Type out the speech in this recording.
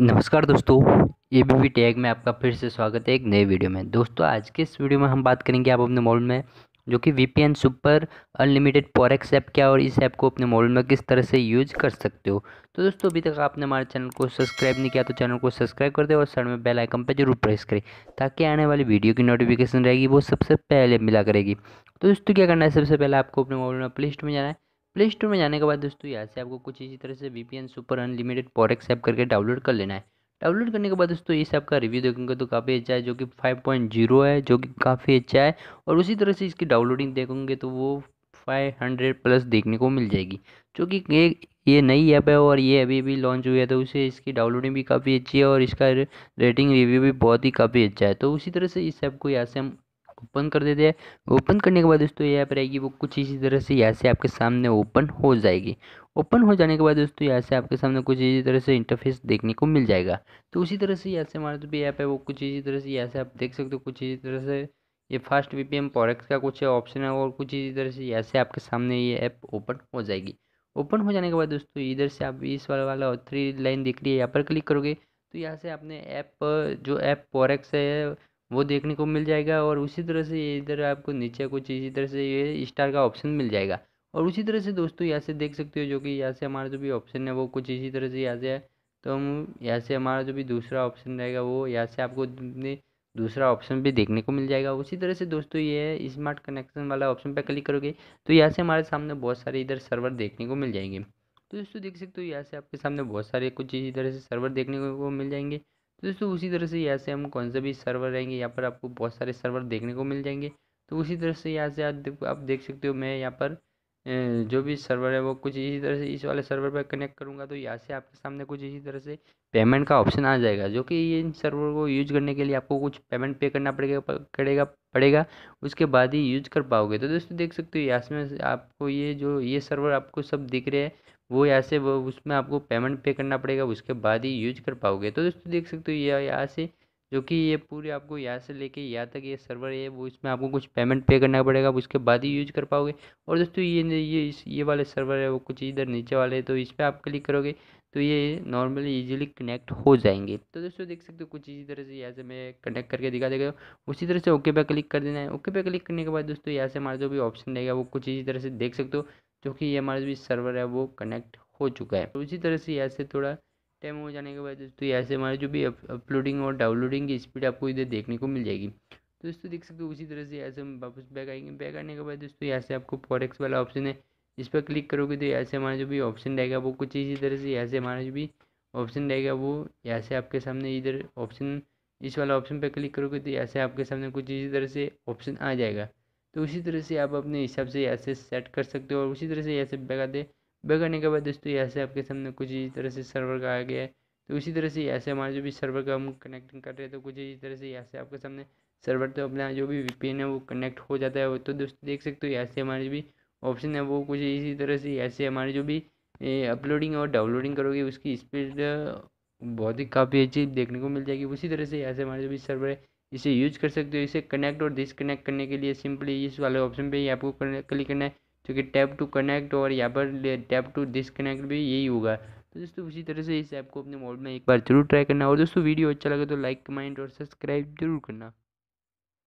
नमस्कार दोस्तों A B B tag में आपका फिर से स्वागत है एक नए वीडियो में दोस्तों आज के इस वीडियो में हम बात करेंगे आप अपने मोबाइल में जो कि V super unlimited forex app क्या और इस ऐप को अपने मोबाइल में किस तरह से यूज कर सकते हो तो दोस्तों अभी तक आपने हमारे चैनल को सब्सक्राइब नहीं किया तो चैनल को सब्सक्राइब कर दे और साइड में बेल आइकन पर जरूर प्रेस करें ताकि आने वाली वीडियो की नोटिफिकेशन रहेगी वो सबसे पहले मिला करेगी तो दोस्तों क्या करना है सबसे पहले आपको अपने मोबाइल में प्ले स्टोर में जाना है प्ले स्टोर में जाने के बाद दोस्तों यहाँ से आपको कुछ इसी तरह से V P N super unlimited forex app करके डाउनलोड कर लेना है डाउनलोड करने के बाद दोस्तों इस ऐप का रिव्यू देखेंगे तो काफ़ी अच्छा है जो कि फाइव पॉइंट जीरो है जो कि काफ़ी अच्छा है और उसी तरह से इसकी डाउनलोडिंग देखेंगे तो वो फाइव हंड्रेड प्लस देखने को मिल जाएगी जो कि ये ये नई ऐप है और ये अभी अभी लॉन्च हुई है तो उसे इसकी डाउनलोडिंग भी काफ़ी अच्छी है और इसका रेटिंग रिव्यू भी बहुत ही काफ़ी अच्छा है तो उसी तरह से इस ऐप को यहाँ से हम ओपन कर देते हैं ओपन करने के बाद दोस्तों यहाँ पर आएगी वो कुछ इसी तरह से यहाँ से आपके सामने ओपन हो जाएगी ओपन हो जाने के बाद दोस्तों यहाँ से आपके सामने कुछ इसी तरह से इंटरफेस देखने को मिल जाएगा तो उसी तरह से यहाँ से हमारे जो भी ऐप है वो कुछ इसी तरह से यहाँ से आप देख सकते हो कुछ इसी तरह से ये fast V P M forex का कुछ ऑप्शन है और कुछ इसी तरह से यहाँ से आपके सामने ये ऐप ओपन हो जाएगी ओपन हो जाने के बाद दोस्तों इधर से आप इस वाला वाला थ्री लाइन दिख रही है यहाँ पर क्लिक करोगे तो यहाँ से आपने ऐप जो ऐप पोरेक्स है वो देखने को मिल जाएगा और उसी तरह से ये इधर आपको नीचे कुछ इसी तरह से ये स्टार का ऑप्शन मिल जाएगा और उसी तरह से दोस्तों यहाँ से देख सकते हो जो कि यहाँ से हमारा जो भी ऑप्शन है वो कुछ इसी तरह से यहाँ से है तो हम यहाँ से हमारा जो भी दूसरा ऑप्शन रहेगा वो यहाँ से आपको दूसरा ऑप्शन भी देखने को मिल जाएगा उसी तरह से दोस्तों ये स्मार्ट कनेक्शन वाला ऑप्शन पर क्लिक करोगे तो यहाँ से हमारे सामने बहुत सारे इधर सर्वर देखने को मिल जाएंगे तो दोस्तों देख सकते हो यहाँ से आपके सामने बहुत सारे कुछ इसी तरह से सर्वर देखने को मिल जाएंगे तो दोस्तों उसी तरह से यहाँ से हम कौन सा भी सर्वर रहेंगे यहाँ पर आपको बहुत सारे सर्वर देखने को मिल जाएंगे तो उसी तरह से यहाँ से आप देख सकते हो मैं यहाँ पर जो भी सर्वर है वो कुछ इसी तरह से इस वाले सर्वर पर कनेक्ट करूँगा तो यहाँ से आपके सामने कुछ इसी तरह से पेमेंट का ऑप्शन आ जाएगा जो कि ये इन सर्वर को यूज करने के लिए आपको कुछ पेमेंट पे करना पड़ेगा पड़ेगा पड़ेगा उसके बाद ही यूज कर पाओगे तो दोस्तों देख सकते हो यहाँ से आपको ये जो ये सर्वर आपको सब दिख रहे हैं वो यहाँ से वो उसमें आपको पेमेंट पे करना पड़ेगा उसके बाद ही यूज कर पाओगे तो दोस्तों देख सकते हो ये यहाँ से जो कि ये पूरी आपको यहाँ से लेके यहाँ तक ये सर्वर है वो इसमें आपको कुछ पेमेंट पे करना पड़ेगा उसके बाद ही यूज कर पाओगे और दोस्तों ये ये इस ये वाले सर्वर है वो कुछ इधर नीचे वाले तो इस पर आप क्लिक करोगे तो ये नॉर्मली इजीली कनेक्ट हो जाएंगे तो दोस्तों देख सकते हो कुछ इसी तरह से यहाँ से मैं कनेक्ट करके दिखा देगा उसी तरह से ओके पे क्लिक कर देना है ओके पे क्लिक करने के बाद दोस्तों यहाँ से हमारा जो भी ऑप्शन रहेगा वो कुछ इसी तरह से देख सकते हो जो कि ये हमारा जो भी सर्वर है वो कनेक्ट हो चुका है तो उसी तरह से यहाँ से थोड़ा टाइम हो जाने के बाद दोस्तों यहाँ से हमारे जो भी अपलोडिंग और डाउनलोडिंग की स्पीड आपको इधर देखने को मिल जाएगी तो दोस्तों देख सकते हो उसी तरह से यहाँ से हम वापस बैक आएंगे बैक आने के बाद दोस्तों यहाँ से आपको फॉरेक्स वाला ऑप्शन है इस पर क्लिक करोगे तो यहाँ से हमारा जो भी ऑप्शन रहेगा वो कुछ इसी तरह से यहाँ से हमारा जो भी ऑप्शन रहेगा वो यहाँ से आपके सामने इधर ऑप्शन इस वाला ऑप्शन पर क्लिक करोगे तो यहाँ से आपके सामने कुछ इसी तरह से ऑप्शन आ जाएगा तो उसी तरह से आप अपने हिसाब से यहाँ से सेट कर सकते हो और उसी तरह से यहाँ से बैक आते वह करने के बाद दोस्तों ऐसे आपके सामने कुछ इस तरह से सर्वर का आ गया है तो उसी तरह से ऐसे हमारे जो भी सर्वर का हम कनेक्टिंग कर रहे हैं तो कुछ इस तरह से ऐसे आपके सामने सर्वर तो अपना जो भी वीपीएन है वो कनेक्ट हो जाता है तो दोस्तों देख सकते हो ऐसे हमारे भी ऑप्शन है वो कुछ इसी तरह से ऐसे हमारे जो भी अपलोडिंग और डाउनलोडिंग करोगे उसकी स्पीड बहुत ही काफ़ी अच्छी देखने को मिल जाएगी उसी तरह से ऐसे हमारे जो भी सर्वर है इसे यूज कर सकते हो इसे कनेक्ट और डिसकनेक्ट करने के लिए सिंपली इस वाले ऑप्शन पे ही आपको क्लिक करना है जो कि टैप टू कनेक्ट और यहाँ पर टैप टू डिसकनेक्ट भी यही होगा तो दोस्तों उसी तरह से इस ऐप को अपने मोबाइल में एक बार जरूर ट्राई करना और दोस्तों वीडियो अच्छा लगे तो लाइक कमेंट और सब्सक्राइब जरूर करना